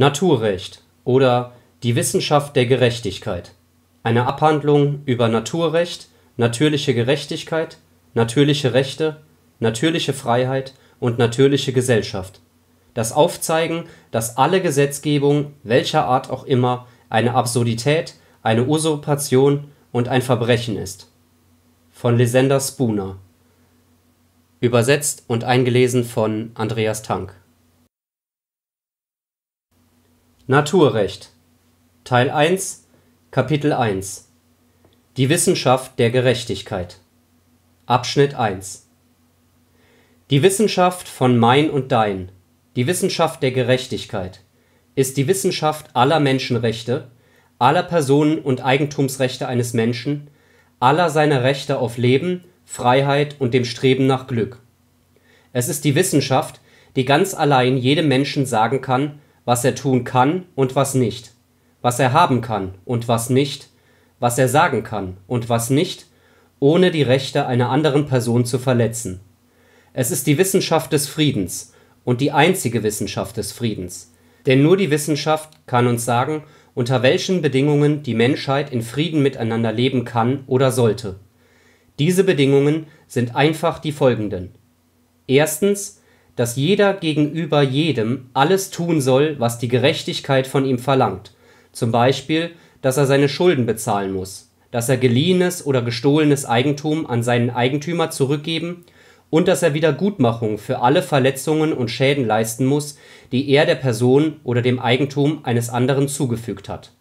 Naturrecht oder Die Wissenschaft der Gerechtigkeit. Eine Abhandlung über Naturrecht, natürliche Gerechtigkeit, natürliche Rechte, natürliche Freiheit und natürliche Gesellschaft. Das Aufzeigen, dass alle Gesetzgebung, welcher Art auch immer, eine Absurdität, eine Usurpation und ein Verbrechen ist. von Lysander Spooner. Übersetzt und eingelesen von Andreas Tank Naturrecht Teil 1 Kapitel 1 Die Wissenschaft der Gerechtigkeit Abschnitt 1 Die Wissenschaft von Mein und Dein, die Wissenschaft der Gerechtigkeit, ist die Wissenschaft aller Menschenrechte, aller Personen- und Eigentumsrechte eines Menschen, aller seiner Rechte auf Leben, Freiheit und dem Streben nach Glück. Es ist die Wissenschaft, die ganz allein jedem Menschen sagen kann was er tun kann und was nicht, was er haben kann und was nicht, was er sagen kann und was nicht, ohne die Rechte einer anderen Person zu verletzen. Es ist die Wissenschaft des Friedens und die einzige Wissenschaft des Friedens, denn nur die Wissenschaft kann uns sagen, unter welchen Bedingungen die Menschheit in Frieden miteinander leben kann oder sollte. Diese Bedingungen sind einfach die folgenden. Erstens dass jeder gegenüber jedem alles tun soll, was die Gerechtigkeit von ihm verlangt, Zum Beispiel, dass er seine Schulden bezahlen muss, dass er geliehenes oder gestohlenes Eigentum an seinen Eigentümer zurückgeben und dass er Wiedergutmachung für alle Verletzungen und Schäden leisten muss, die er der Person oder dem Eigentum eines anderen zugefügt hat.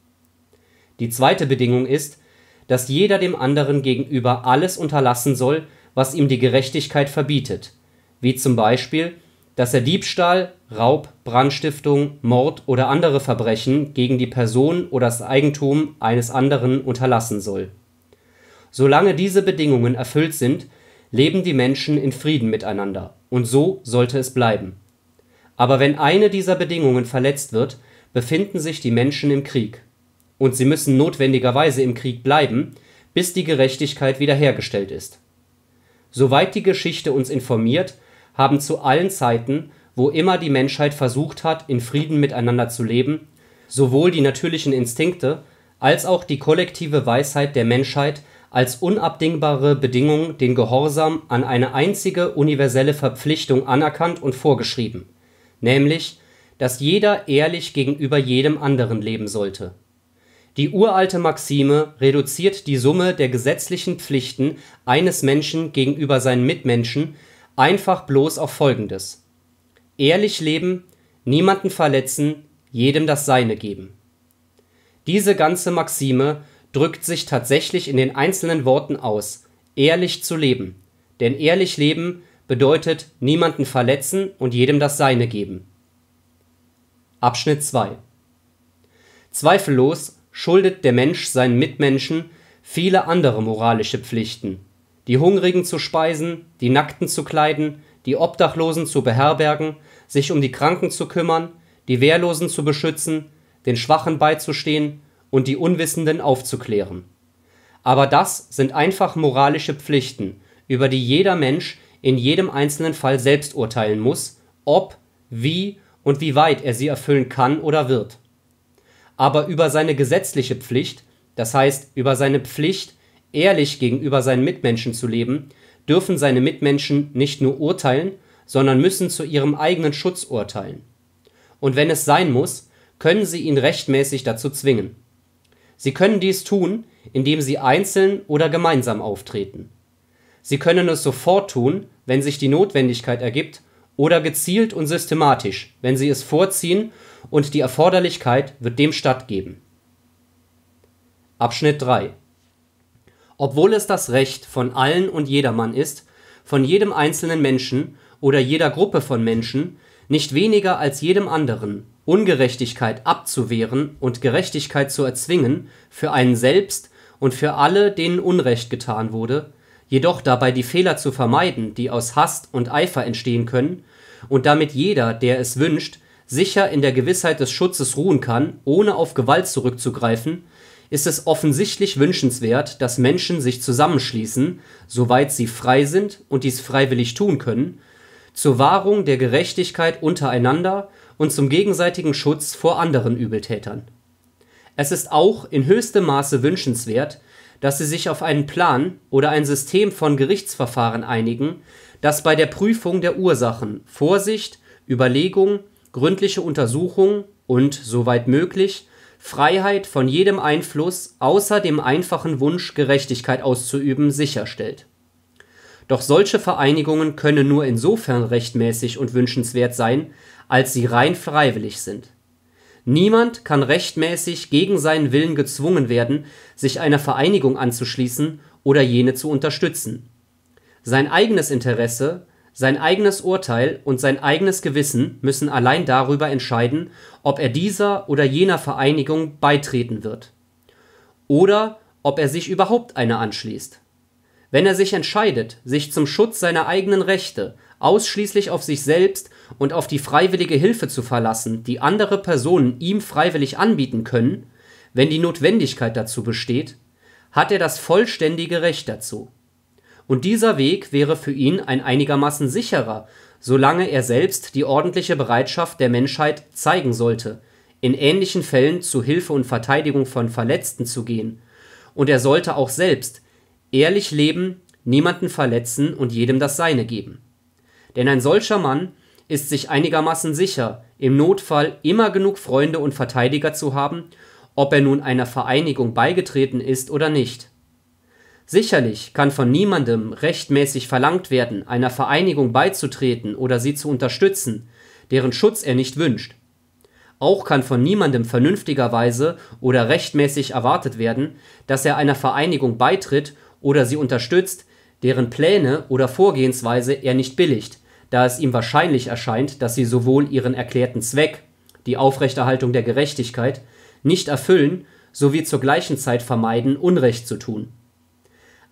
Die zweite Bedingung ist, dass jeder dem anderen gegenüber alles unterlassen soll, was ihm die Gerechtigkeit verbietet, wie z. B dass er Diebstahl, Raub, Brandstiftung, Mord oder andere Verbrechen gegen die Person oder das Eigentum eines anderen unterlassen soll. Solange diese Bedingungen erfüllt sind, leben die Menschen in Frieden miteinander, und so sollte es bleiben. Aber wenn eine dieser Bedingungen verletzt wird, befinden sich die Menschen im Krieg. Und sie müssen notwendigerweise im Krieg bleiben, bis die Gerechtigkeit wiederhergestellt ist. Soweit die Geschichte uns informiert, haben zu allen Zeiten, wo immer die Menschheit versucht hat, in Frieden miteinander zu leben, sowohl die natürlichen Instinkte als auch die kollektive Weisheit der Menschheit als unabdingbare Bedingung den Gehorsam an eine einzige universelle Verpflichtung anerkannt und vorgeschrieben, nämlich, dass jeder ehrlich gegenüber jedem anderen leben sollte. Die uralte Maxime reduziert die Summe der gesetzlichen Pflichten eines Menschen gegenüber seinen Mitmenschen einfach bloß auf Folgendes. Ehrlich leben, niemanden verletzen, jedem das Seine geben. Diese ganze Maxime drückt sich tatsächlich in den einzelnen Worten aus, ehrlich zu leben. Denn ehrlich leben bedeutet niemanden verletzen und jedem das Seine geben. Abschnitt 2 Zweifellos schuldet der Mensch seinen Mitmenschen viele andere moralische Pflichten die Hungrigen zu speisen, die Nackten zu kleiden, die Obdachlosen zu beherbergen, sich um die Kranken zu kümmern, die Wehrlosen zu beschützen, den Schwachen beizustehen und die Unwissenden aufzuklären. Aber das sind einfach moralische Pflichten, über die jeder Mensch in jedem einzelnen Fall selbst urteilen muss, ob, wie und wie weit er sie erfüllen kann oder wird. Aber über seine gesetzliche Pflicht, das heißt über seine Pflicht, ehrlich gegenüber seinen Mitmenschen zu leben, dürfen seine Mitmenschen nicht nur urteilen, sondern müssen zu ihrem eigenen Schutz urteilen. Und wenn es sein muss, können sie ihn rechtmäßig dazu zwingen. Sie können dies tun, indem sie einzeln oder gemeinsam auftreten. Sie können es sofort tun, wenn sich die Notwendigkeit ergibt, oder gezielt und systematisch, wenn sie es vorziehen und die Erforderlichkeit wird dem stattgeben. Abschnitt 3 obwohl es das Recht von allen und jedermann ist, von jedem einzelnen Menschen oder jeder Gruppe von Menschen, nicht weniger als jedem anderen, Ungerechtigkeit abzuwehren und Gerechtigkeit zu erzwingen für einen selbst und für alle, denen Unrecht getan wurde, jedoch dabei die Fehler zu vermeiden, die aus Hast und Eifer entstehen können, und damit jeder, der es wünscht, sicher in der Gewissheit des Schutzes ruhen kann, ohne auf Gewalt zurückzugreifen, ist es offensichtlich wünschenswert, dass Menschen sich zusammenschließen, soweit sie frei sind und dies freiwillig tun können, zur Wahrung der Gerechtigkeit untereinander und zum gegenseitigen Schutz vor anderen Übeltätern. Es ist auch in höchstem Maße wünschenswert, dass sie sich auf einen Plan oder ein System von Gerichtsverfahren einigen, das bei der Prüfung der Ursachen Vorsicht, Überlegung, gründliche Untersuchung und, soweit möglich, Freiheit von jedem Einfluss außer dem einfachen Wunsch, Gerechtigkeit auszuüben, sicherstellt. Doch solche Vereinigungen können nur insofern rechtmäßig und wünschenswert sein, als sie rein freiwillig sind. Niemand kann rechtmäßig gegen seinen Willen gezwungen werden, sich einer Vereinigung anzuschließen oder jene zu unterstützen. Sein eigenes Interesse sein eigenes Urteil und sein eigenes Gewissen müssen allein darüber entscheiden, ob er dieser oder jener Vereinigung beitreten wird. Oder ob er sich überhaupt einer anschließt. Wenn er sich entscheidet, sich zum Schutz seiner eigenen Rechte ausschließlich auf sich selbst und auf die freiwillige Hilfe zu verlassen, die andere Personen ihm freiwillig anbieten können, wenn die Notwendigkeit dazu besteht, hat er das vollständige Recht dazu und dieser Weg wäre für ihn ein einigermaßen sicherer, solange er selbst die ordentliche Bereitschaft der Menschheit zeigen sollte, in ähnlichen Fällen zu Hilfe und Verteidigung von Verletzten zu gehen, und er sollte auch selbst ehrlich leben, niemanden verletzen und jedem das Seine geben. Denn ein solcher Mann ist sich einigermaßen sicher, im Notfall immer genug Freunde und Verteidiger zu haben, ob er nun einer Vereinigung beigetreten ist oder nicht. Sicherlich kann von niemandem rechtmäßig verlangt werden, einer Vereinigung beizutreten oder sie zu unterstützen, deren Schutz er nicht wünscht. Auch kann von niemandem vernünftigerweise oder rechtmäßig erwartet werden, dass er einer Vereinigung beitritt oder sie unterstützt, deren Pläne oder Vorgehensweise er nicht billigt, da es ihm wahrscheinlich erscheint, dass sie sowohl ihren erklärten Zweck, die Aufrechterhaltung der Gerechtigkeit, nicht erfüllen sowie zur gleichen Zeit vermeiden, Unrecht zu tun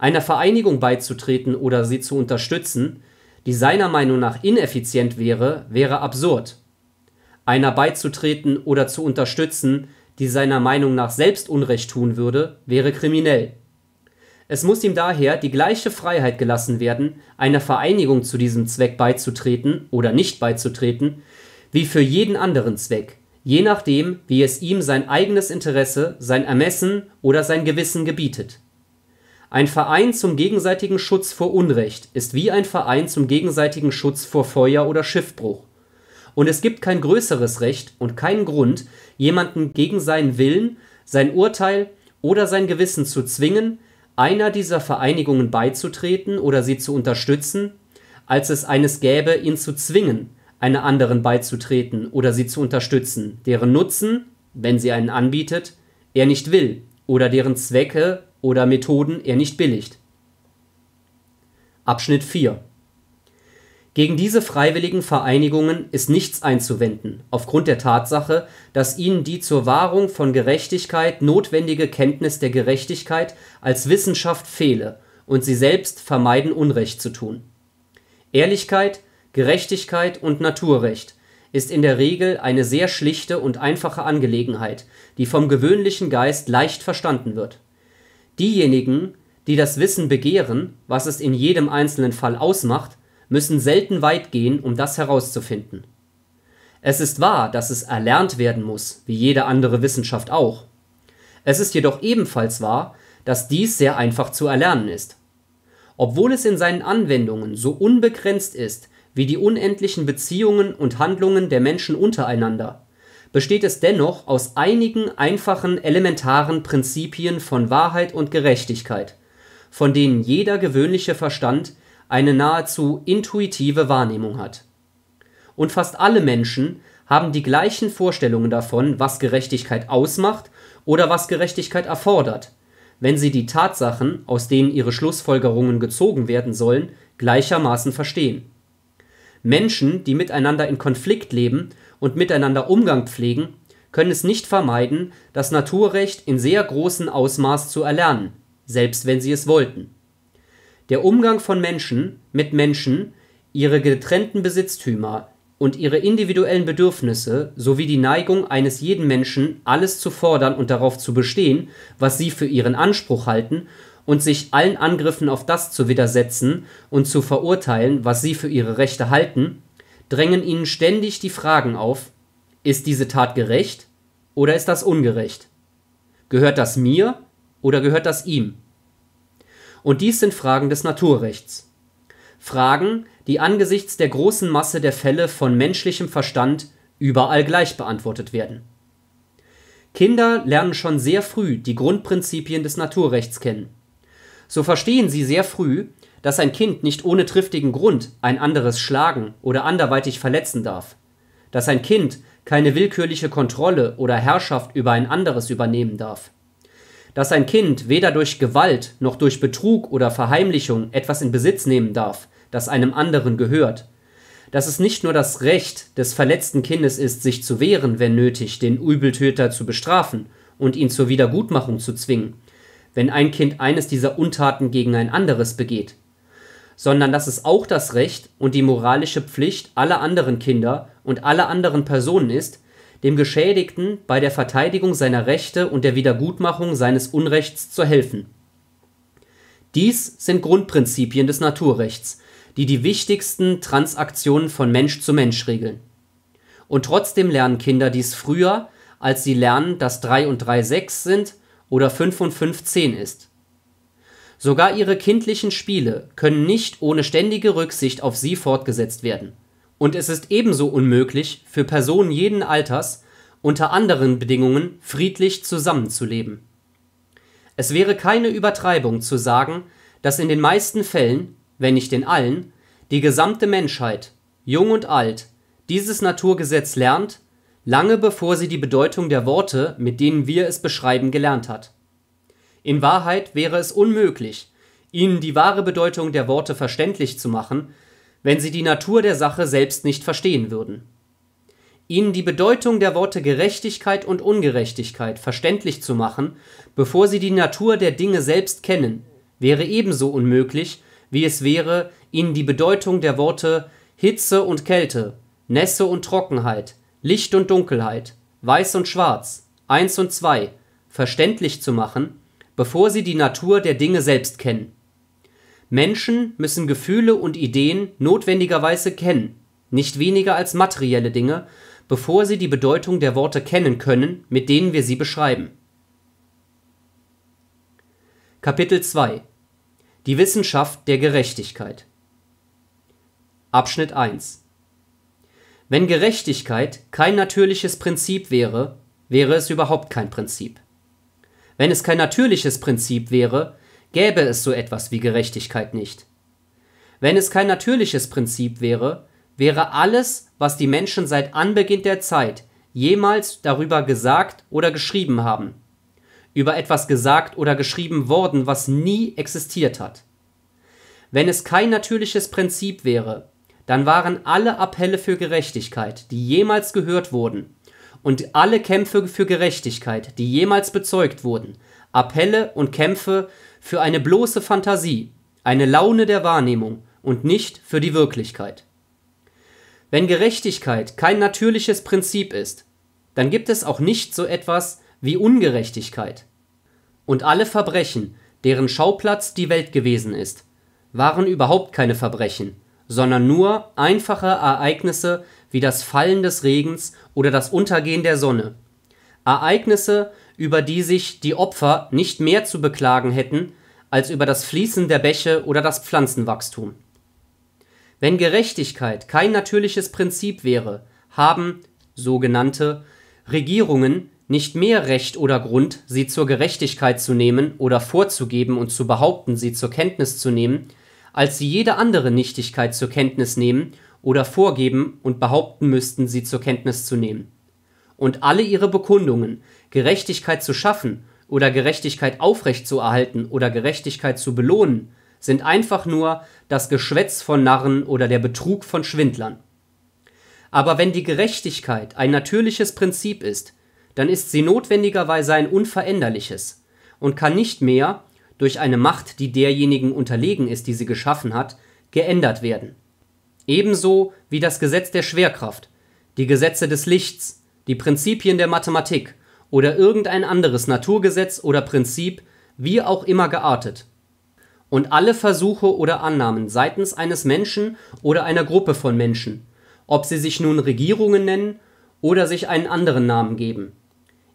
einer Vereinigung beizutreten oder sie zu unterstützen, die seiner Meinung nach ineffizient wäre, wäre absurd. Einer beizutreten oder zu unterstützen, die seiner Meinung nach selbst Unrecht tun würde, wäre kriminell. Es muss ihm daher die gleiche Freiheit gelassen werden, einer Vereinigung zu diesem Zweck beizutreten oder nicht beizutreten, wie für jeden anderen Zweck, je nachdem, wie es ihm sein eigenes Interesse, sein Ermessen oder sein Gewissen gebietet. Ein Verein zum gegenseitigen Schutz vor Unrecht ist wie ein Verein zum gegenseitigen Schutz vor Feuer oder Schiffbruch. Und es gibt kein größeres Recht und keinen Grund, jemanden gegen seinen Willen, sein Urteil oder sein Gewissen zu zwingen, einer dieser Vereinigungen beizutreten oder sie zu unterstützen, als es eines gäbe, ihn zu zwingen, einer anderen beizutreten oder sie zu unterstützen, deren Nutzen, wenn sie einen anbietet, er nicht will oder deren Zwecke oder Methoden er nicht billigt. Abschnitt 4 Gegen diese freiwilligen Vereinigungen ist nichts einzuwenden, aufgrund der Tatsache, dass ihnen die zur Wahrung von Gerechtigkeit notwendige Kenntnis der Gerechtigkeit als Wissenschaft fehle und sie selbst vermeiden Unrecht zu tun. Ehrlichkeit, Gerechtigkeit und Naturrecht ist in der Regel eine sehr schlichte und einfache Angelegenheit, die vom gewöhnlichen Geist leicht verstanden wird Diejenigen, die das Wissen begehren, was es in jedem einzelnen Fall ausmacht, müssen selten weit gehen, um das herauszufinden. Es ist wahr, dass es erlernt werden muss, wie jede andere Wissenschaft auch. Es ist jedoch ebenfalls wahr, dass dies sehr einfach zu erlernen ist. Obwohl es in seinen Anwendungen so unbegrenzt ist wie die unendlichen Beziehungen und Handlungen der Menschen untereinander, besteht es dennoch aus einigen einfachen elementaren Prinzipien von Wahrheit und Gerechtigkeit, von denen jeder gewöhnliche Verstand eine nahezu intuitive Wahrnehmung hat. Und fast alle Menschen haben die gleichen Vorstellungen davon, was Gerechtigkeit ausmacht oder was Gerechtigkeit erfordert, wenn sie die Tatsachen, aus denen ihre Schlussfolgerungen gezogen werden sollen, gleichermaßen verstehen. Menschen, die miteinander in Konflikt leben, und miteinander Umgang pflegen, können es nicht vermeiden, das Naturrecht in sehr großem Ausmaß zu erlernen, selbst wenn sie es wollten. Der Umgang von Menschen mit Menschen, ihre getrennten Besitztümer und ihre individuellen Bedürfnisse sowie die Neigung eines jeden Menschen, alles zu fordern und darauf zu bestehen, was sie für ihren Anspruch halten, und sich allen Angriffen auf das zu widersetzen und zu verurteilen, was sie für ihre Rechte halten, drängen ihnen ständig die Fragen auf, ist diese Tat gerecht oder ist das ungerecht? Gehört das mir oder gehört das ihm? Und dies sind Fragen des Naturrechts. Fragen, die angesichts der großen Masse der Fälle von menschlichem Verstand überall gleich beantwortet werden. Kinder lernen schon sehr früh die Grundprinzipien des Naturrechts kennen. So verstehen sie sehr früh, dass ein Kind nicht ohne triftigen Grund ein anderes schlagen oder anderweitig verletzen darf, dass ein Kind keine willkürliche Kontrolle oder Herrschaft über ein anderes übernehmen darf, dass ein Kind weder durch Gewalt noch durch Betrug oder Verheimlichung etwas in Besitz nehmen darf, das einem anderen gehört, dass es nicht nur das Recht des verletzten Kindes ist, sich zu wehren, wenn nötig, den Übeltöter zu bestrafen und ihn zur Wiedergutmachung zu zwingen, wenn ein Kind eines dieser Untaten gegen ein anderes begeht, sondern dass es auch das Recht und die moralische Pflicht aller anderen Kinder und aller anderen Personen ist, dem Geschädigten bei der Verteidigung seiner Rechte und der Wiedergutmachung seines Unrechts zu helfen. Dies sind Grundprinzipien des Naturrechts, die die wichtigsten Transaktionen von Mensch zu Mensch regeln. Und trotzdem lernen Kinder dies früher, als sie lernen, dass 3 und 3 6 sind oder 5 und 5 10 ist. Sogar ihre kindlichen Spiele können nicht ohne ständige Rücksicht auf sie fortgesetzt werden. Und es ist ebenso unmöglich, für Personen jeden Alters, unter anderen Bedingungen friedlich zusammenzuleben. Es wäre keine Übertreibung zu sagen, dass in den meisten Fällen, wenn nicht in allen, die gesamte Menschheit, jung und alt, dieses Naturgesetz lernt, lange bevor sie die Bedeutung der Worte, mit denen wir es beschreiben, gelernt hat. In Wahrheit wäre es unmöglich, ihnen die wahre Bedeutung der Worte verständlich zu machen, wenn sie die Natur der Sache selbst nicht verstehen würden. Ihnen die Bedeutung der Worte Gerechtigkeit und Ungerechtigkeit verständlich zu machen, bevor sie die Natur der Dinge selbst kennen, wäre ebenso unmöglich, wie es wäre, ihnen die Bedeutung der Worte Hitze und Kälte, Nässe und Trockenheit, Licht und Dunkelheit, Weiß und Schwarz, Eins und Zwei verständlich zu machen, bevor sie die Natur der Dinge selbst kennen. Menschen müssen Gefühle und Ideen notwendigerweise kennen, nicht weniger als materielle Dinge, bevor sie die Bedeutung der Worte kennen können, mit denen wir sie beschreiben. Kapitel 2 Die Wissenschaft der Gerechtigkeit Abschnitt 1 Wenn Gerechtigkeit kein natürliches Prinzip wäre, wäre es überhaupt kein Prinzip. Wenn es kein natürliches Prinzip wäre, gäbe es so etwas wie Gerechtigkeit nicht. Wenn es kein natürliches Prinzip wäre, wäre alles, was die Menschen seit Anbeginn der Zeit jemals darüber gesagt oder geschrieben haben, über etwas gesagt oder geschrieben worden, was nie existiert hat. Wenn es kein natürliches Prinzip wäre, dann waren alle Appelle für Gerechtigkeit, die jemals gehört wurden, und alle Kämpfe für Gerechtigkeit, die jemals bezeugt wurden, Appelle und Kämpfe für eine bloße Fantasie, eine Laune der Wahrnehmung und nicht für die Wirklichkeit. Wenn Gerechtigkeit kein natürliches Prinzip ist, dann gibt es auch nicht so etwas wie Ungerechtigkeit. Und alle Verbrechen, deren Schauplatz die Welt gewesen ist, waren überhaupt keine Verbrechen, sondern nur einfache Ereignisse wie das Fallen des Regens oder das Untergehen der Sonne. Ereignisse, über die sich die Opfer nicht mehr zu beklagen hätten als über das Fließen der Bäche oder das Pflanzenwachstum. Wenn Gerechtigkeit kein natürliches Prinzip wäre, haben sogenannte Regierungen nicht mehr Recht oder Grund, sie zur Gerechtigkeit zu nehmen oder vorzugeben und zu behaupten, sie zur Kenntnis zu nehmen, als sie jede andere Nichtigkeit zur Kenntnis nehmen oder vorgeben und behaupten müssten, sie zur Kenntnis zu nehmen. Und alle ihre Bekundungen, Gerechtigkeit zu schaffen oder Gerechtigkeit aufrechtzuerhalten oder Gerechtigkeit zu belohnen, sind einfach nur das Geschwätz von Narren oder der Betrug von Schwindlern. Aber wenn die Gerechtigkeit ein natürliches Prinzip ist, dann ist sie notwendigerweise ein unveränderliches und kann nicht mehr durch eine Macht, die derjenigen unterlegen ist, die sie geschaffen hat, geändert werden ebenso wie das Gesetz der Schwerkraft, die Gesetze des Lichts, die Prinzipien der Mathematik oder irgendein anderes Naturgesetz oder Prinzip, wie auch immer geartet. Und alle Versuche oder Annahmen seitens eines Menschen oder einer Gruppe von Menschen, ob sie sich nun Regierungen nennen oder sich einen anderen Namen geben,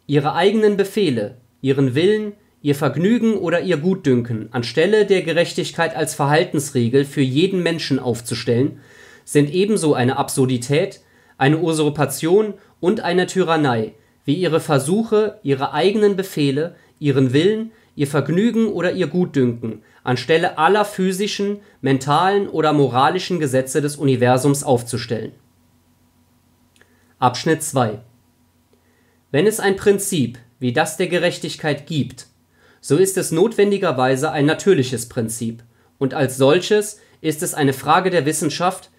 ihre eigenen Befehle, ihren Willen, ihr Vergnügen oder ihr Gutdünken anstelle der Gerechtigkeit als Verhaltensregel für jeden Menschen aufzustellen, sind ebenso eine Absurdität, eine Usurpation und eine Tyrannei, wie ihre Versuche, ihre eigenen Befehle, ihren Willen, ihr Vergnügen oder ihr Gutdünken anstelle aller physischen, mentalen oder moralischen Gesetze des Universums aufzustellen. Abschnitt 2 Wenn es ein Prinzip wie das der Gerechtigkeit gibt, so ist es notwendigerweise ein natürliches Prinzip, und als solches ist es eine Frage der Wissenschaft,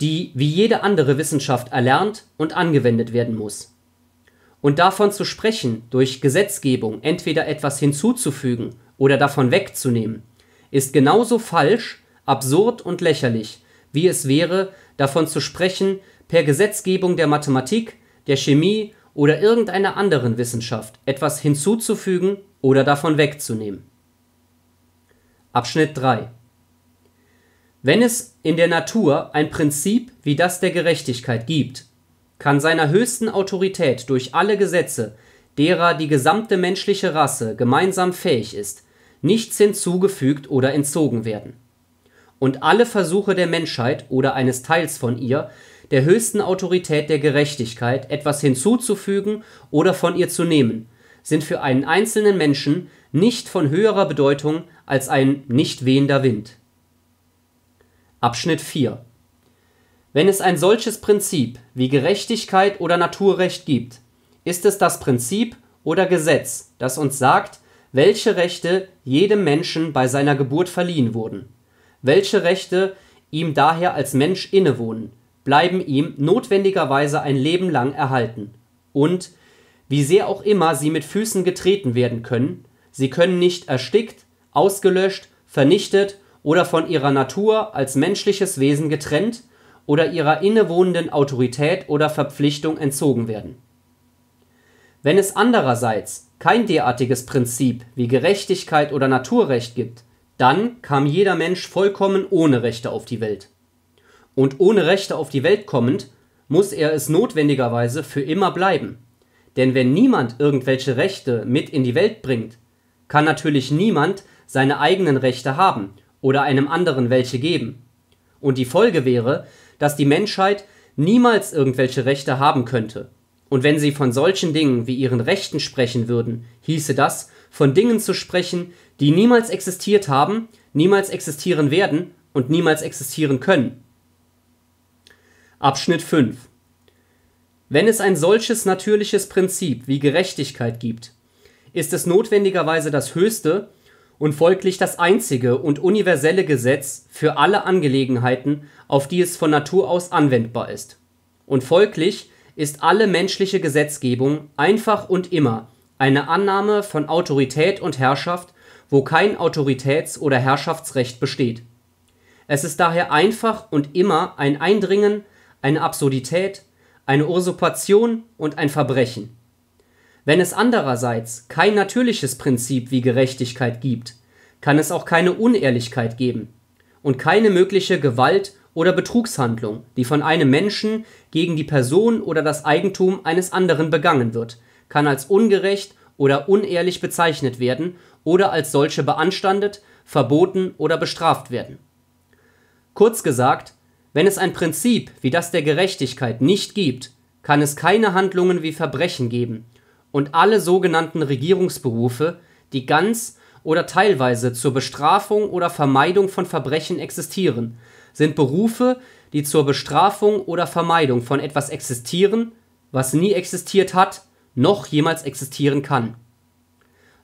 die wie jede andere Wissenschaft erlernt und angewendet werden muss. Und davon zu sprechen, durch Gesetzgebung entweder etwas hinzuzufügen oder davon wegzunehmen, ist genauso falsch, absurd und lächerlich, wie es wäre, davon zu sprechen, per Gesetzgebung der Mathematik, der Chemie oder irgendeiner anderen Wissenschaft etwas hinzuzufügen oder davon wegzunehmen. Abschnitt 3 wenn es in der Natur ein Prinzip wie das der Gerechtigkeit gibt, kann seiner höchsten Autorität durch alle Gesetze, derer die gesamte menschliche Rasse gemeinsam fähig ist, nichts hinzugefügt oder entzogen werden. Und alle Versuche der Menschheit oder eines Teils von ihr, der höchsten Autorität der Gerechtigkeit etwas hinzuzufügen oder von ihr zu nehmen, sind für einen einzelnen Menschen nicht von höherer Bedeutung als ein nicht wehender Wind. Abschnitt 4 Wenn es ein solches Prinzip wie Gerechtigkeit oder Naturrecht gibt, ist es das Prinzip oder Gesetz, das uns sagt, welche Rechte jedem Menschen bei seiner Geburt verliehen wurden, welche Rechte ihm daher als Mensch innewohnen, bleiben ihm notwendigerweise ein Leben lang erhalten. Und, wie sehr auch immer sie mit Füßen getreten werden können, sie können nicht erstickt, ausgelöscht, vernichtet oder von ihrer Natur als menschliches Wesen getrennt oder ihrer innewohnenden Autorität oder Verpflichtung entzogen werden. Wenn es andererseits kein derartiges Prinzip wie Gerechtigkeit oder Naturrecht gibt, dann kam jeder Mensch vollkommen ohne Rechte auf die Welt. Und ohne Rechte auf die Welt kommend, muss er es notwendigerweise für immer bleiben. Denn wenn niemand irgendwelche Rechte mit in die Welt bringt, kann natürlich niemand seine eigenen Rechte haben oder einem anderen welche geben. Und die Folge wäre, dass die Menschheit niemals irgendwelche Rechte haben könnte. Und wenn sie von solchen Dingen wie ihren Rechten sprechen würden, hieße das, von Dingen zu sprechen, die niemals existiert haben, niemals existieren werden und niemals existieren können. Abschnitt 5 Wenn es ein solches natürliches Prinzip wie Gerechtigkeit gibt, ist es notwendigerweise das höchste, und folglich das einzige und universelle Gesetz für alle Angelegenheiten, auf die es von Natur aus anwendbar ist. Und folglich ist alle menschliche Gesetzgebung einfach und immer eine Annahme von Autorität und Herrschaft, wo kein Autoritäts- oder Herrschaftsrecht besteht. Es ist daher einfach und immer ein Eindringen, eine Absurdität, eine Usurpation und ein Verbrechen wenn es andererseits kein natürliches Prinzip wie Gerechtigkeit gibt, kann es auch keine Unehrlichkeit geben und keine mögliche Gewalt oder Betrugshandlung, die von einem Menschen gegen die Person oder das Eigentum eines anderen begangen wird, kann als ungerecht oder unehrlich bezeichnet werden oder als solche beanstandet, verboten oder bestraft werden. Kurz gesagt, wenn es ein Prinzip wie das der Gerechtigkeit nicht gibt, kann es keine Handlungen wie Verbrechen geben, und alle sogenannten Regierungsberufe, die ganz oder teilweise zur Bestrafung oder Vermeidung von Verbrechen existieren, sind Berufe, die zur Bestrafung oder Vermeidung von etwas existieren, was nie existiert hat, noch jemals existieren kann.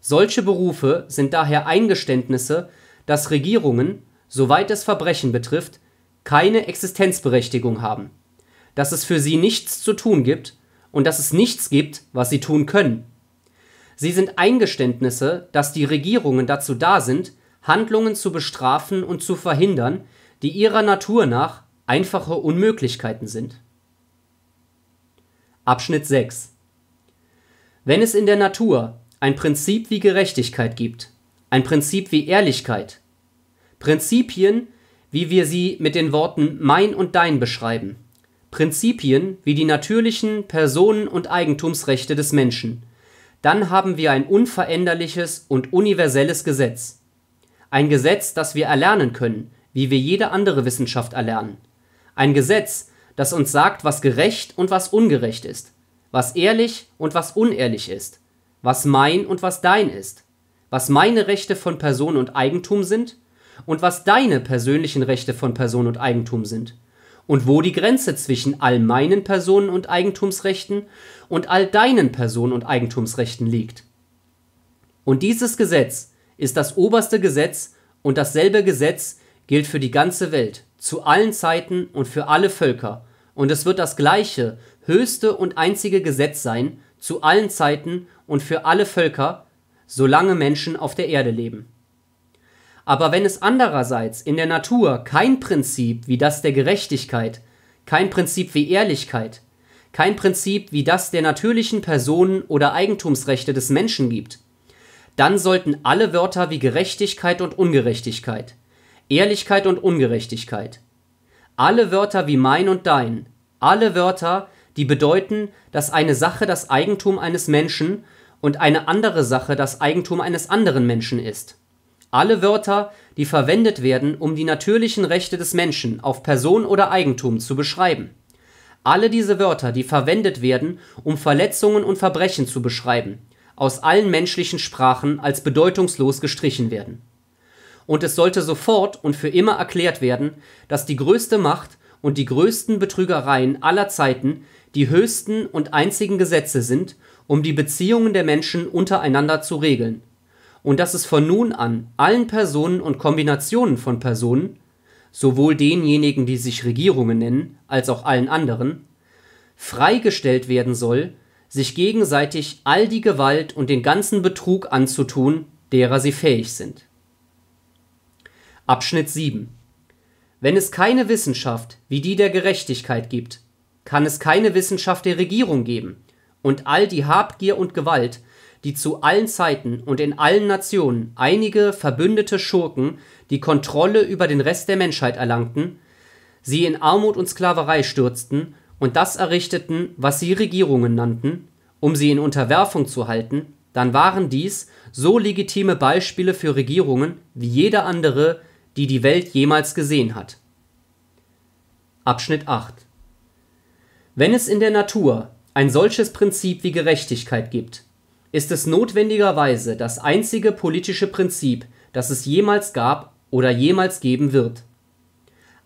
Solche Berufe sind daher Eingeständnisse, dass Regierungen, soweit es Verbrechen betrifft, keine Existenzberechtigung haben, dass es für sie nichts zu tun gibt, und dass es nichts gibt, was sie tun können. Sie sind Eingeständnisse, dass die Regierungen dazu da sind, Handlungen zu bestrafen und zu verhindern, die ihrer Natur nach einfache Unmöglichkeiten sind. Abschnitt 6 Wenn es in der Natur ein Prinzip wie Gerechtigkeit gibt, ein Prinzip wie Ehrlichkeit, Prinzipien, wie wir sie mit den Worten mein und dein beschreiben, Prinzipien wie die natürlichen Personen und Eigentumsrechte des Menschen. Dann haben wir ein unveränderliches und universelles Gesetz. Ein Gesetz, das wir erlernen können, wie wir jede andere Wissenschaft erlernen. Ein Gesetz, das uns sagt, was gerecht und was ungerecht ist, was ehrlich und was unehrlich ist, was mein und was dein ist, was meine Rechte von Person und Eigentum sind und was deine persönlichen Rechte von Person und Eigentum sind und wo die Grenze zwischen all meinen Personen und Eigentumsrechten und all deinen Personen und Eigentumsrechten liegt. Und dieses Gesetz ist das oberste Gesetz und dasselbe Gesetz gilt für die ganze Welt, zu allen Zeiten und für alle Völker, und es wird das gleiche, höchste und einzige Gesetz sein, zu allen Zeiten und für alle Völker, solange Menschen auf der Erde leben. Aber wenn es andererseits in der Natur kein Prinzip wie das der Gerechtigkeit, kein Prinzip wie Ehrlichkeit, kein Prinzip wie das der natürlichen Personen oder Eigentumsrechte des Menschen gibt, dann sollten alle Wörter wie Gerechtigkeit und Ungerechtigkeit, Ehrlichkeit und Ungerechtigkeit, alle Wörter wie mein und dein, alle Wörter, die bedeuten, dass eine Sache das Eigentum eines Menschen und eine andere Sache das Eigentum eines anderen Menschen ist. Alle Wörter, die verwendet werden, um die natürlichen Rechte des Menschen auf Person oder Eigentum zu beschreiben. Alle diese Wörter, die verwendet werden, um Verletzungen und Verbrechen zu beschreiben, aus allen menschlichen Sprachen als bedeutungslos gestrichen werden. Und es sollte sofort und für immer erklärt werden, dass die größte Macht und die größten Betrügereien aller Zeiten die höchsten und einzigen Gesetze sind, um die Beziehungen der Menschen untereinander zu regeln und dass es von nun an allen Personen und Kombinationen von Personen, sowohl denjenigen, die sich Regierungen nennen, als auch allen anderen, freigestellt werden soll, sich gegenseitig all die Gewalt und den ganzen Betrug anzutun, derer sie fähig sind. Abschnitt 7 Wenn es keine Wissenschaft wie die der Gerechtigkeit gibt, kann es keine Wissenschaft der Regierung geben, und all die Habgier und Gewalt die zu allen Zeiten und in allen Nationen einige verbündete Schurken die Kontrolle über den Rest der Menschheit erlangten, sie in Armut und Sklaverei stürzten und das errichteten, was sie Regierungen nannten, um sie in Unterwerfung zu halten, dann waren dies so legitime Beispiele für Regierungen wie jede andere, die die Welt jemals gesehen hat. Abschnitt 8 Wenn es in der Natur ein solches Prinzip wie Gerechtigkeit gibt, ist es notwendigerweise das einzige politische Prinzip, das es jemals gab oder jemals geben wird.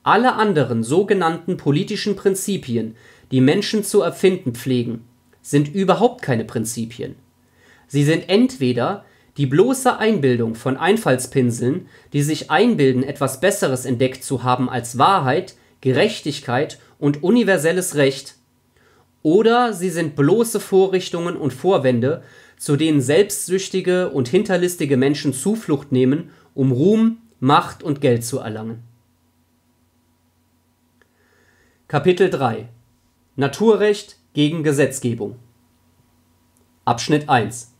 Alle anderen sogenannten politischen Prinzipien, die Menschen zu erfinden pflegen, sind überhaupt keine Prinzipien. Sie sind entweder die bloße Einbildung von Einfallspinseln, die sich einbilden, etwas Besseres entdeckt zu haben als Wahrheit, Gerechtigkeit und universelles Recht, oder sie sind bloße Vorrichtungen und Vorwände, zu denen selbstsüchtige und hinterlistige Menschen Zuflucht nehmen, um Ruhm, Macht und Geld zu erlangen. Kapitel 3 Naturrecht gegen Gesetzgebung Abschnitt 1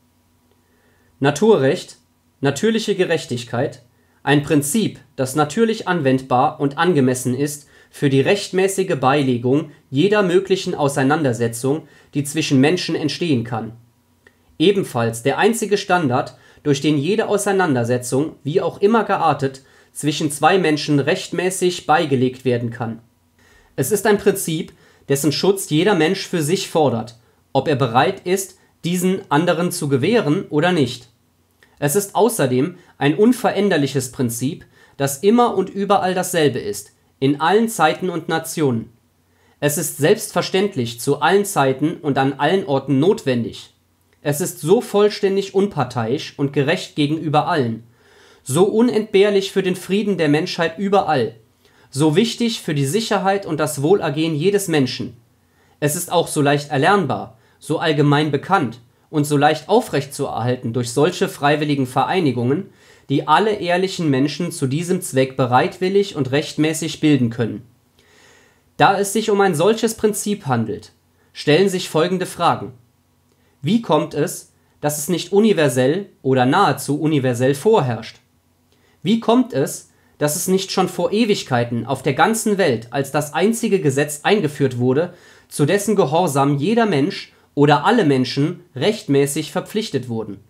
Naturrecht, natürliche Gerechtigkeit, ein Prinzip, das natürlich anwendbar und angemessen ist für die rechtmäßige Beilegung jeder möglichen Auseinandersetzung, die zwischen Menschen entstehen kann ebenfalls der einzige Standard, durch den jede Auseinandersetzung, wie auch immer geartet, zwischen zwei Menschen rechtmäßig beigelegt werden kann. Es ist ein Prinzip, dessen Schutz jeder Mensch für sich fordert, ob er bereit ist, diesen anderen zu gewähren oder nicht. Es ist außerdem ein unveränderliches Prinzip, das immer und überall dasselbe ist, in allen Zeiten und Nationen. Es ist selbstverständlich zu allen Zeiten und an allen Orten notwendig. Es ist so vollständig unparteiisch und gerecht gegenüber allen, so unentbehrlich für den Frieden der Menschheit überall, so wichtig für die Sicherheit und das Wohlergehen jedes Menschen. Es ist auch so leicht erlernbar, so allgemein bekannt und so leicht aufrechtzuerhalten durch solche freiwilligen Vereinigungen, die alle ehrlichen Menschen zu diesem Zweck bereitwillig und rechtmäßig bilden können. Da es sich um ein solches Prinzip handelt, stellen sich folgende Fragen wie kommt es, dass es nicht universell oder nahezu universell vorherrscht? Wie kommt es, dass es nicht schon vor Ewigkeiten auf der ganzen Welt als das einzige Gesetz eingeführt wurde, zu dessen Gehorsam jeder Mensch oder alle Menschen rechtmäßig verpflichtet wurden?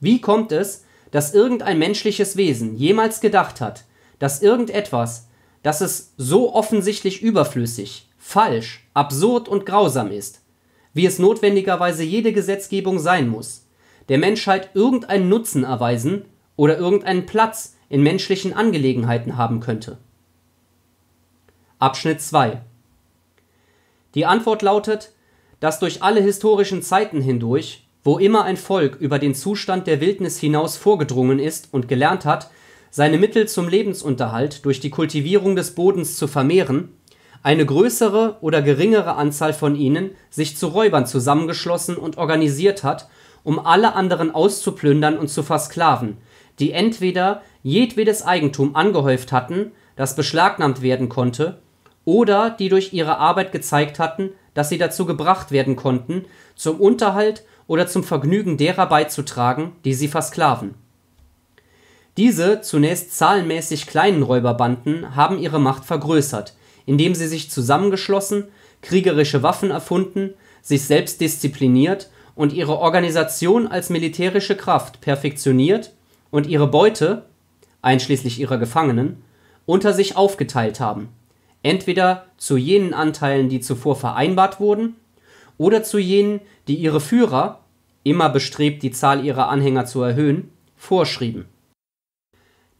Wie kommt es, dass irgendein menschliches Wesen jemals gedacht hat, dass irgendetwas, das es so offensichtlich überflüssig, falsch, absurd und grausam ist, wie es notwendigerweise jede Gesetzgebung sein muss, der Menschheit irgendeinen Nutzen erweisen oder irgendeinen Platz in menschlichen Angelegenheiten haben könnte. Abschnitt 2 Die Antwort lautet, dass durch alle historischen Zeiten hindurch, wo immer ein Volk über den Zustand der Wildnis hinaus vorgedrungen ist und gelernt hat, seine Mittel zum Lebensunterhalt durch die Kultivierung des Bodens zu vermehren eine größere oder geringere Anzahl von ihnen sich zu Räubern zusammengeschlossen und organisiert hat, um alle anderen auszuplündern und zu versklaven, die entweder jedwedes Eigentum angehäuft hatten, das beschlagnahmt werden konnte, oder die durch ihre Arbeit gezeigt hatten, dass sie dazu gebracht werden konnten, zum Unterhalt oder zum Vergnügen derer beizutragen, die sie versklaven. Diese zunächst zahlenmäßig kleinen Räuberbanden haben ihre Macht vergrößert indem sie sich zusammengeschlossen, kriegerische Waffen erfunden, sich selbst diszipliniert und ihre Organisation als militärische Kraft perfektioniert und ihre Beute, einschließlich ihrer Gefangenen, unter sich aufgeteilt haben, entweder zu jenen Anteilen, die zuvor vereinbart wurden, oder zu jenen, die ihre Führer, immer bestrebt, die Zahl ihrer Anhänger zu erhöhen, vorschrieben.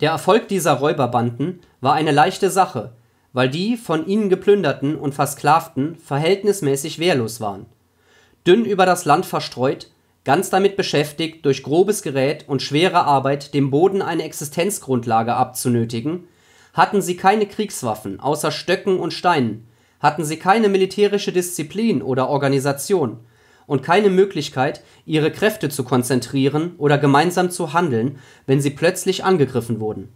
Der Erfolg dieser Räuberbanden war eine leichte Sache, weil die von ihnen geplünderten und Versklavten verhältnismäßig wehrlos waren. Dünn über das Land verstreut, ganz damit beschäftigt, durch grobes Gerät und schwere Arbeit dem Boden eine Existenzgrundlage abzunötigen, hatten sie keine Kriegswaffen außer Stöcken und Steinen, hatten sie keine militärische Disziplin oder Organisation und keine Möglichkeit, ihre Kräfte zu konzentrieren oder gemeinsam zu handeln, wenn sie plötzlich angegriffen wurden.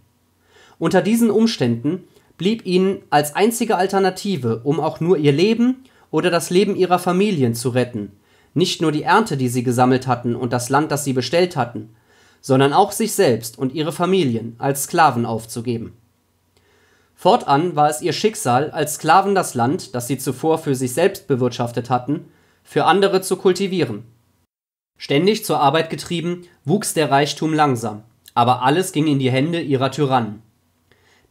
Unter diesen Umständen blieb ihnen als einzige Alternative, um auch nur ihr Leben oder das Leben ihrer Familien zu retten, nicht nur die Ernte, die sie gesammelt hatten und das Land, das sie bestellt hatten, sondern auch sich selbst und ihre Familien als Sklaven aufzugeben. Fortan war es ihr Schicksal, als Sklaven das Land, das sie zuvor für sich selbst bewirtschaftet hatten, für andere zu kultivieren. Ständig zur Arbeit getrieben, wuchs der Reichtum langsam, aber alles ging in die Hände ihrer Tyrannen.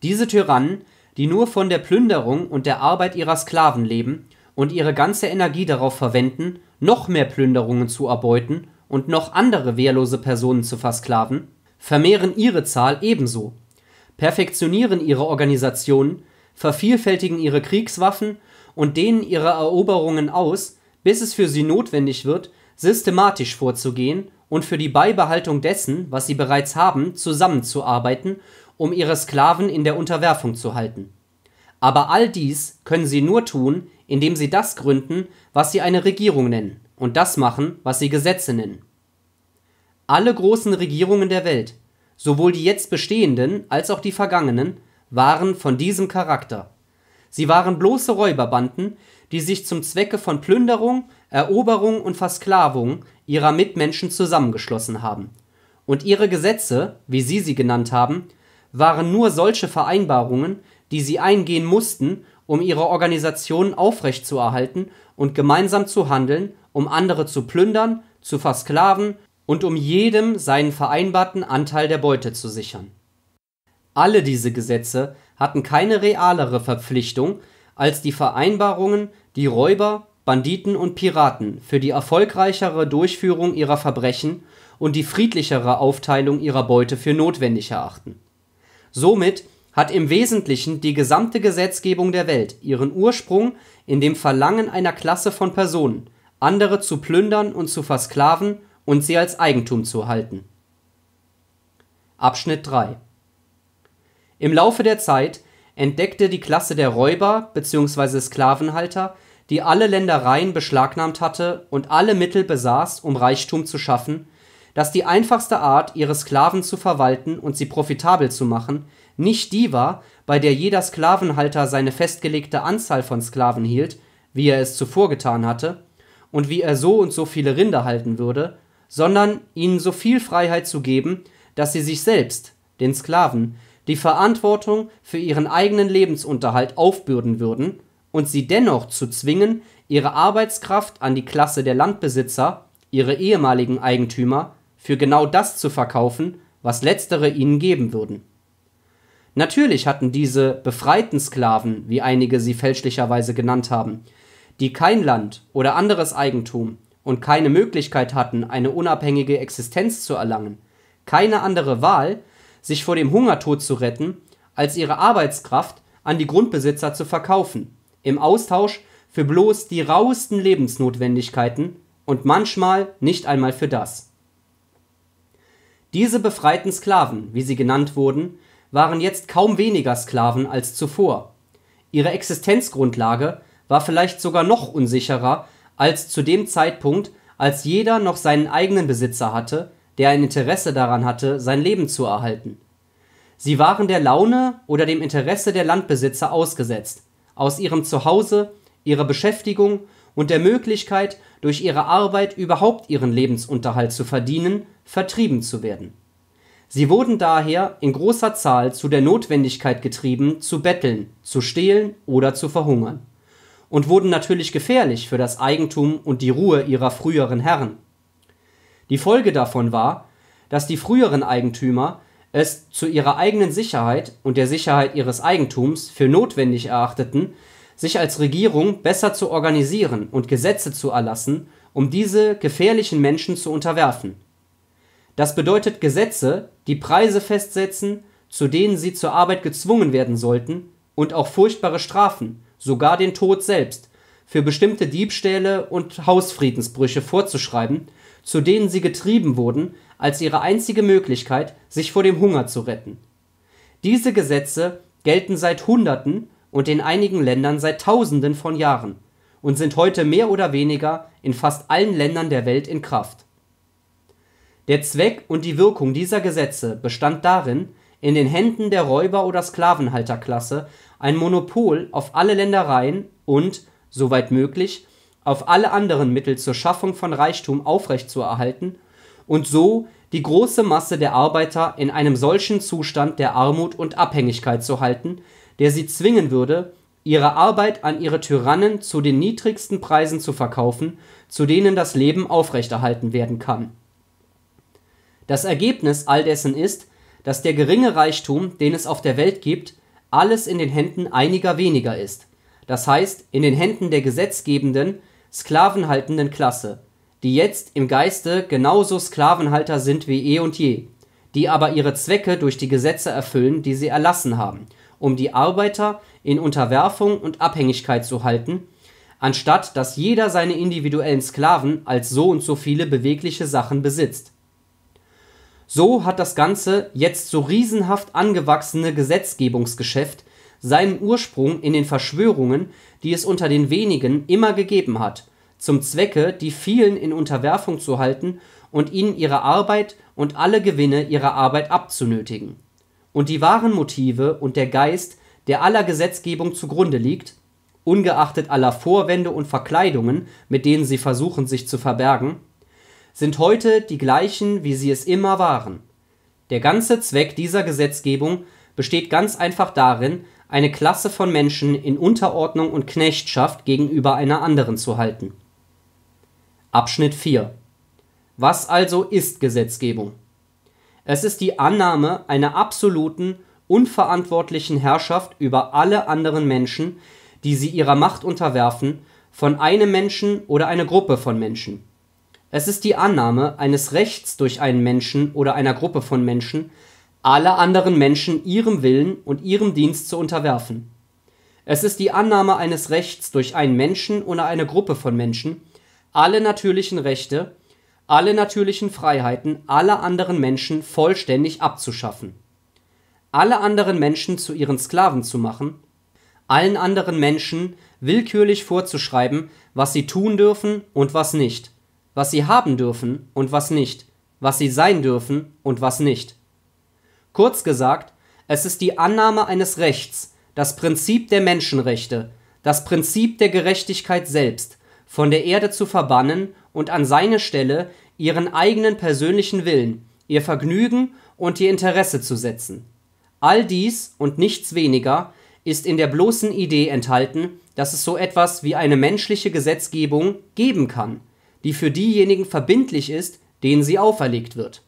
Diese Tyrannen die nur von der Plünderung und der Arbeit ihrer Sklaven leben und ihre ganze Energie darauf verwenden, noch mehr Plünderungen zu erbeuten und noch andere wehrlose Personen zu versklaven, vermehren ihre Zahl ebenso, perfektionieren ihre Organisationen, vervielfältigen ihre Kriegswaffen und dehnen ihre Eroberungen aus, bis es für sie notwendig wird, systematisch vorzugehen und für die Beibehaltung dessen, was sie bereits haben, zusammenzuarbeiten um ihre Sklaven in der Unterwerfung zu halten. Aber all dies können sie nur tun, indem sie das gründen, was sie eine Regierung nennen, und das machen, was sie Gesetze nennen. Alle großen Regierungen der Welt, sowohl die jetzt bestehenden als auch die vergangenen, waren von diesem Charakter. Sie waren bloße Räuberbanden, die sich zum Zwecke von Plünderung, Eroberung und Versklavung ihrer Mitmenschen zusammengeschlossen haben und ihre Gesetze, wie sie sie genannt haben, waren nur solche Vereinbarungen, die sie eingehen mussten, um ihre Organisationen aufrechtzuerhalten und gemeinsam zu handeln, um andere zu plündern, zu versklaven und um jedem seinen vereinbarten Anteil der Beute zu sichern. Alle diese Gesetze hatten keine realere Verpflichtung als die Vereinbarungen, die Räuber, Banditen und Piraten für die erfolgreichere Durchführung ihrer Verbrechen und die friedlichere Aufteilung ihrer Beute für notwendig erachten Somit hat im Wesentlichen die gesamte Gesetzgebung der Welt ihren Ursprung in dem Verlangen einer Klasse von Personen, andere zu plündern und zu versklaven und sie als Eigentum zu halten. Abschnitt 3 Im Laufe der Zeit entdeckte die Klasse der Räuber bzw. Sklavenhalter, die alle Ländereien beschlagnahmt hatte und alle Mittel besaß, um Reichtum zu schaffen, dass die einfachste Art, ihre Sklaven zu verwalten und sie profitabel zu machen, nicht die war, bei der jeder Sklavenhalter seine festgelegte Anzahl von Sklaven hielt, wie er es zuvor getan hatte, und wie er so und so viele Rinder halten würde, sondern ihnen so viel Freiheit zu geben, dass sie sich selbst, den Sklaven, die Verantwortung für ihren eigenen Lebensunterhalt aufbürden würden und sie dennoch zu zwingen, ihre Arbeitskraft an die Klasse der Landbesitzer, ihre ehemaligen Eigentümer, für genau das zu verkaufen, was letztere ihnen geben würden. Natürlich hatten diese befreiten Sklaven, wie einige sie fälschlicherweise genannt haben, die kein Land oder anderes Eigentum und keine Möglichkeit hatten, eine unabhängige Existenz zu erlangen, keine andere Wahl, sich vor dem Hungertod zu retten, als ihre Arbeitskraft an die Grundbesitzer zu verkaufen, im Austausch für bloß die rauesten Lebensnotwendigkeiten und manchmal nicht einmal für das. Diese befreiten Sklaven, wie sie genannt wurden, waren jetzt kaum weniger Sklaven als zuvor. Ihre Existenzgrundlage war vielleicht sogar noch unsicherer als zu dem Zeitpunkt, als jeder noch seinen eigenen Besitzer hatte, der ein Interesse daran hatte, sein Leben zu erhalten. Sie waren der Laune oder dem Interesse der Landbesitzer ausgesetzt, aus ihrem Zuhause, ihrer Beschäftigung und der Möglichkeit, durch ihre Arbeit überhaupt ihren Lebensunterhalt zu verdienen, vertrieben zu werden. Sie wurden daher in großer Zahl zu der Notwendigkeit getrieben, zu betteln, zu stehlen oder zu verhungern und wurden natürlich gefährlich für das Eigentum und die Ruhe ihrer früheren Herren. Die Folge davon war, dass die früheren Eigentümer es zu ihrer eigenen Sicherheit und der Sicherheit ihres Eigentums für notwendig erachteten, sich als Regierung besser zu organisieren und Gesetze zu erlassen, um diese gefährlichen Menschen zu unterwerfen. Das bedeutet Gesetze, die Preise festsetzen, zu denen sie zur Arbeit gezwungen werden sollten, und auch furchtbare Strafen, sogar den Tod selbst, für bestimmte Diebstähle und Hausfriedensbrüche vorzuschreiben, zu denen sie getrieben wurden, als ihre einzige Möglichkeit, sich vor dem Hunger zu retten. Diese Gesetze gelten seit Hunderten und in einigen Ländern seit Tausenden von Jahren und sind heute mehr oder weniger in fast allen Ländern der Welt in Kraft. Der Zweck und die Wirkung dieser Gesetze bestand darin, in den Händen der Räuber oder Sklavenhalterklasse ein Monopol auf alle Ländereien und, soweit möglich, auf alle anderen Mittel zur Schaffung von Reichtum aufrechtzuerhalten und so die große Masse der Arbeiter in einem solchen Zustand der Armut und Abhängigkeit zu halten der sie zwingen würde, ihre Arbeit an ihre Tyrannen zu den niedrigsten Preisen zu verkaufen, zu denen das Leben aufrechterhalten werden kann. Das Ergebnis all dessen ist, dass der geringe Reichtum, den es auf der Welt gibt, alles in den Händen einiger weniger ist, das heißt in den Händen der gesetzgebenden, sklavenhaltenden Klasse, die jetzt im Geiste genauso Sklavenhalter sind wie eh und je, die aber ihre Zwecke durch die Gesetze erfüllen, die sie erlassen haben um die Arbeiter in Unterwerfung und Abhängigkeit zu halten, anstatt dass jeder seine individuellen Sklaven als so und so viele bewegliche Sachen besitzt. So hat das ganze jetzt so riesenhaft angewachsene Gesetzgebungsgeschäft seinen Ursprung in den Verschwörungen, die es unter den wenigen immer gegeben hat, zum Zwecke, die vielen in Unterwerfung zu halten und ihnen ihre Arbeit und alle Gewinne ihrer Arbeit abzunötigen und die wahren Motive und der Geist, der aller Gesetzgebung zugrunde liegt, ungeachtet aller Vorwände und Verkleidungen, mit denen sie versuchen, sich zu verbergen, sind heute die gleichen, wie sie es immer waren. Der ganze Zweck dieser Gesetzgebung besteht ganz einfach darin, eine Klasse von Menschen in Unterordnung und Knechtschaft gegenüber einer anderen zu halten. Abschnitt 4 Was also ist Gesetzgebung es ist die Annahme einer absoluten, unverantwortlichen Herrschaft über alle anderen Menschen, die sie ihrer Macht unterwerfen, von einem Menschen oder einer Gruppe von Menschen. Es ist die Annahme eines Rechts durch einen Menschen oder einer Gruppe von Menschen, alle anderen Menschen ihrem Willen und ihrem Dienst zu unterwerfen. Es ist die Annahme eines Rechts durch einen Menschen oder eine Gruppe von Menschen, alle natürlichen Rechte, alle natürlichen Freiheiten aller anderen Menschen vollständig abzuschaffen, alle anderen Menschen zu ihren Sklaven zu machen, allen anderen Menschen willkürlich vorzuschreiben, was sie tun dürfen und was nicht, was sie haben dürfen und was nicht, was sie sein dürfen und was nicht. Kurz gesagt, es ist die Annahme eines Rechts, das Prinzip der Menschenrechte, das Prinzip der Gerechtigkeit selbst, von der Erde zu verbannen und an seine Stelle ihren eigenen persönlichen Willen, ihr Vergnügen und ihr Interesse zu setzen. All dies und nichts weniger ist in der bloßen Idee enthalten, dass es so etwas wie eine menschliche Gesetzgebung geben kann, die für diejenigen verbindlich ist, denen sie auferlegt wird